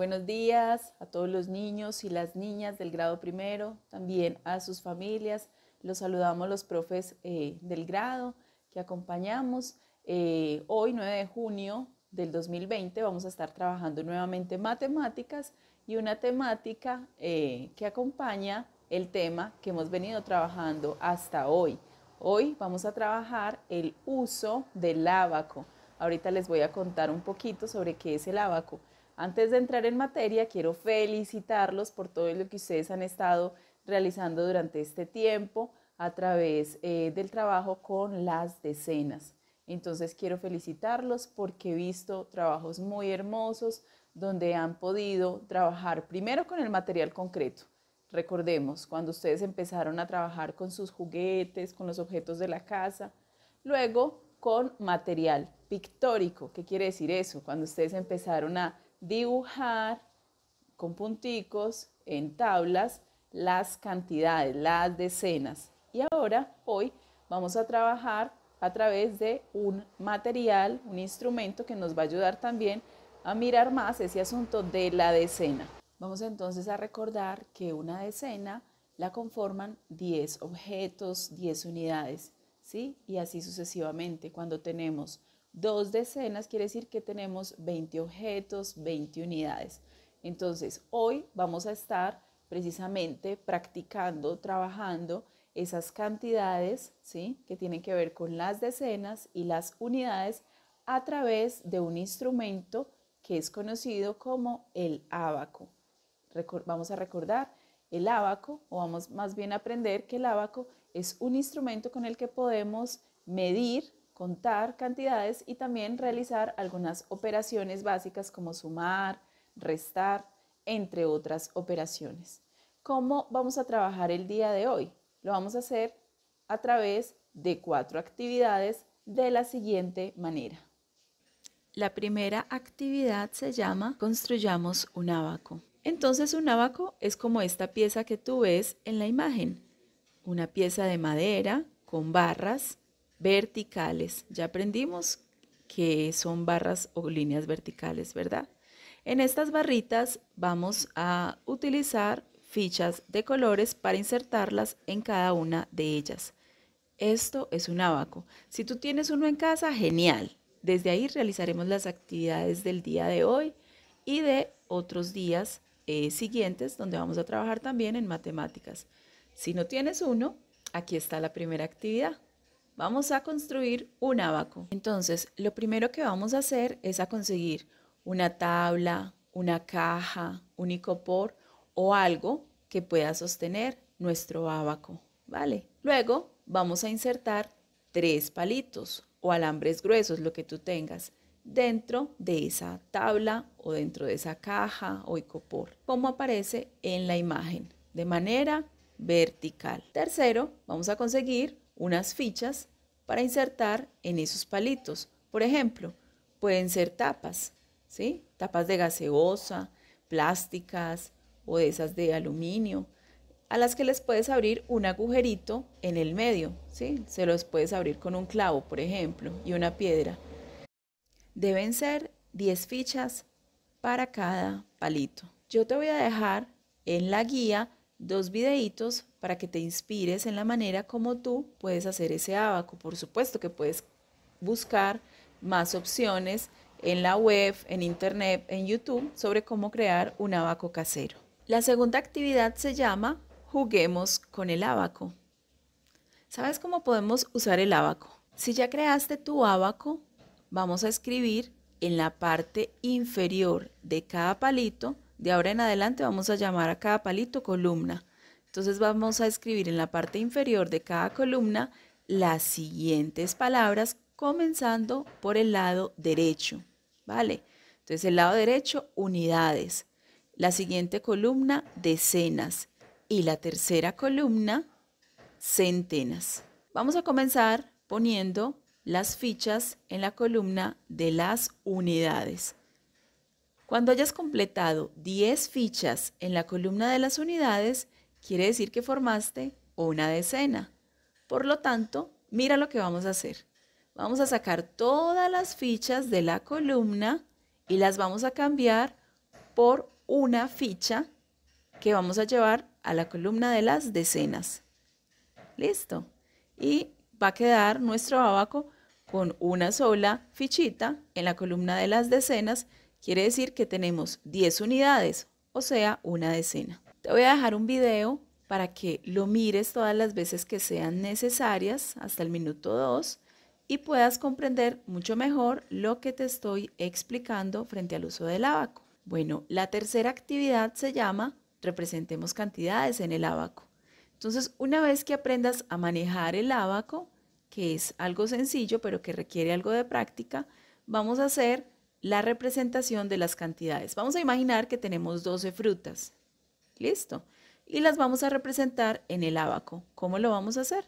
buenos días a todos los niños y las niñas del grado primero, también a sus familias. Los saludamos los profes eh, del grado que acompañamos. Eh, hoy, 9 de junio del 2020, vamos a estar trabajando nuevamente matemáticas y una temática eh, que acompaña el tema que hemos venido trabajando hasta hoy. Hoy vamos a trabajar el uso del abaco. Ahorita les voy a contar un poquito sobre qué es el abaco. Antes de entrar en materia, quiero felicitarlos por todo lo que ustedes han estado realizando durante este tiempo a través eh, del trabajo con las decenas. Entonces quiero felicitarlos porque he visto trabajos muy hermosos donde han podido trabajar primero con el material concreto. Recordemos, cuando ustedes empezaron a trabajar con sus juguetes, con los objetos de la casa, luego con material pictórico. ¿Qué quiere decir eso? Cuando ustedes empezaron a dibujar con punticos en tablas las cantidades, las decenas. Y ahora, hoy, vamos a trabajar a través de un material, un instrumento que nos va a ayudar también a mirar más ese asunto de la decena. Vamos entonces a recordar que una decena la conforman 10 objetos, 10 unidades, ¿sí? Y así sucesivamente. Cuando tenemos Dos decenas quiere decir que tenemos 20 objetos, 20 unidades. Entonces, hoy vamos a estar precisamente practicando, trabajando esas cantidades ¿sí? que tienen que ver con las decenas y las unidades a través de un instrumento que es conocido como el abaco. vamos a recordar el abaco, o vamos más bien a aprender que el abaco es un instrumento con el que podemos medir contar cantidades y también realizar algunas operaciones básicas como sumar, restar, entre otras operaciones. ¿Cómo vamos a trabajar el día de hoy? Lo vamos a hacer a través de cuatro actividades de la siguiente manera. La primera actividad se llama Construyamos un abaco. Entonces un abaco es como esta pieza que tú ves en la imagen, una pieza de madera con barras verticales. Ya aprendimos que son barras o líneas verticales, ¿verdad? En estas barritas vamos a utilizar fichas de colores para insertarlas en cada una de ellas. Esto es un abaco. Si tú tienes uno en casa, genial. Desde ahí realizaremos las actividades del día de hoy y de otros días eh, siguientes donde vamos a trabajar también en matemáticas. Si no tienes uno, aquí está la primera actividad vamos a construir un abaco. Entonces, lo primero que vamos a hacer es a conseguir una tabla, una caja, un icopor o algo que pueda sostener nuestro abaco, ¿vale? Luego vamos a insertar tres palitos o alambres gruesos, lo que tú tengas, dentro de esa tabla o dentro de esa caja o icopor, como aparece en la imagen, de manera vertical. Tercero, vamos a conseguir unas fichas para insertar en esos palitos. Por ejemplo, pueden ser tapas, ¿sí? Tapas de gaseosa, plásticas o de esas de aluminio, a las que les puedes abrir un agujerito en el medio, ¿sí? Se los puedes abrir con un clavo, por ejemplo, y una piedra. Deben ser 10 fichas para cada palito. Yo te voy a dejar en la guía dos videitos para que te inspires en la manera como tú puedes hacer ese abaco. Por supuesto que puedes buscar más opciones en la web, en internet, en YouTube sobre cómo crear un abaco casero. La segunda actividad se llama Juguemos con el abaco. ¿Sabes cómo podemos usar el abaco? Si ya creaste tu abaco, vamos a escribir en la parte inferior de cada palito de ahora en adelante vamos a llamar a cada palito columna. Entonces vamos a escribir en la parte inferior de cada columna las siguientes palabras comenzando por el lado derecho, ¿vale? Entonces el lado derecho, unidades. La siguiente columna, decenas. Y la tercera columna, centenas. Vamos a comenzar poniendo las fichas en la columna de las unidades. Cuando hayas completado 10 fichas en la columna de las unidades, quiere decir que formaste una decena. Por lo tanto, mira lo que vamos a hacer. Vamos a sacar todas las fichas de la columna y las vamos a cambiar por una ficha que vamos a llevar a la columna de las decenas. Listo. Y va a quedar nuestro abaco con una sola fichita en la columna de las decenas Quiere decir que tenemos 10 unidades, o sea, una decena. Te voy a dejar un video para que lo mires todas las veces que sean necesarias hasta el minuto 2 y puedas comprender mucho mejor lo que te estoy explicando frente al uso del abaco. Bueno, la tercera actividad se llama representemos cantidades en el abaco. Entonces, una vez que aprendas a manejar el abaco, que es algo sencillo pero que requiere algo de práctica, vamos a hacer la representación de las cantidades. Vamos a imaginar que tenemos 12 frutas. Listo. Y las vamos a representar en el abaco. ¿Cómo lo vamos a hacer?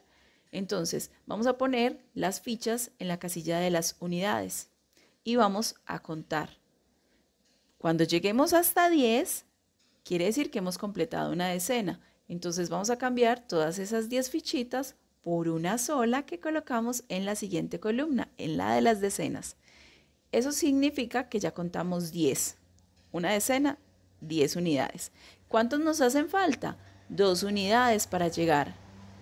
Entonces, vamos a poner las fichas en la casilla de las unidades y vamos a contar. Cuando lleguemos hasta 10, quiere decir que hemos completado una decena. Entonces vamos a cambiar todas esas 10 fichitas por una sola que colocamos en la siguiente columna, en la de las decenas. Eso significa que ya contamos 10. Una decena, 10 unidades. ¿Cuántos nos hacen falta? Dos unidades para llegar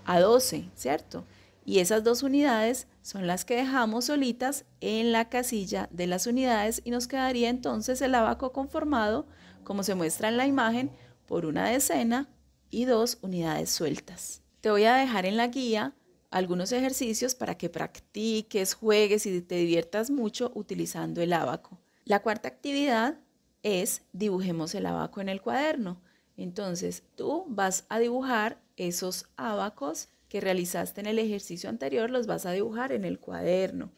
a 12, ¿cierto? Y esas dos unidades son las que dejamos solitas en la casilla de las unidades y nos quedaría entonces el abaco conformado, como se muestra en la imagen, por una decena y dos unidades sueltas. Te voy a dejar en la guía algunos ejercicios para que practiques, juegues y te diviertas mucho utilizando el abaco. La cuarta actividad es dibujemos el abaco en el cuaderno. Entonces tú vas a dibujar esos abacos que realizaste en el ejercicio anterior, los vas a dibujar en el cuaderno.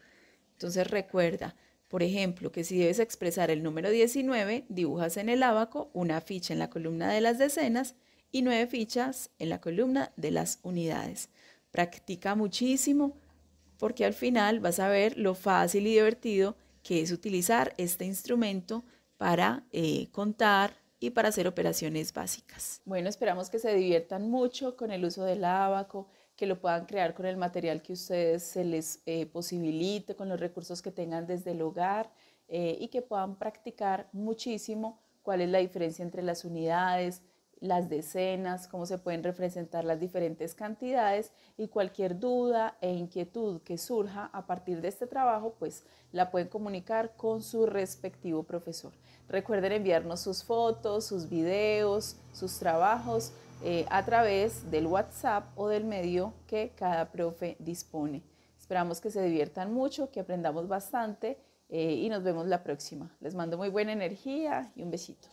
Entonces recuerda, por ejemplo, que si debes expresar el número 19, dibujas en el abaco una ficha en la columna de las decenas y nueve fichas en la columna de las unidades. Practica muchísimo porque al final vas a ver lo fácil y divertido que es utilizar este instrumento para eh, contar y para hacer operaciones básicas. Bueno, esperamos que se diviertan mucho con el uso del abaco, que lo puedan crear con el material que ustedes se les eh, posibilite, con los recursos que tengan desde el hogar eh, y que puedan practicar muchísimo cuál es la diferencia entre las unidades, las decenas, cómo se pueden representar las diferentes cantidades y cualquier duda e inquietud que surja a partir de este trabajo, pues la pueden comunicar con su respectivo profesor. Recuerden enviarnos sus fotos, sus videos, sus trabajos eh, a través del WhatsApp o del medio que cada profe dispone. Esperamos que se diviertan mucho, que aprendamos bastante eh, y nos vemos la próxima. Les mando muy buena energía y un besito.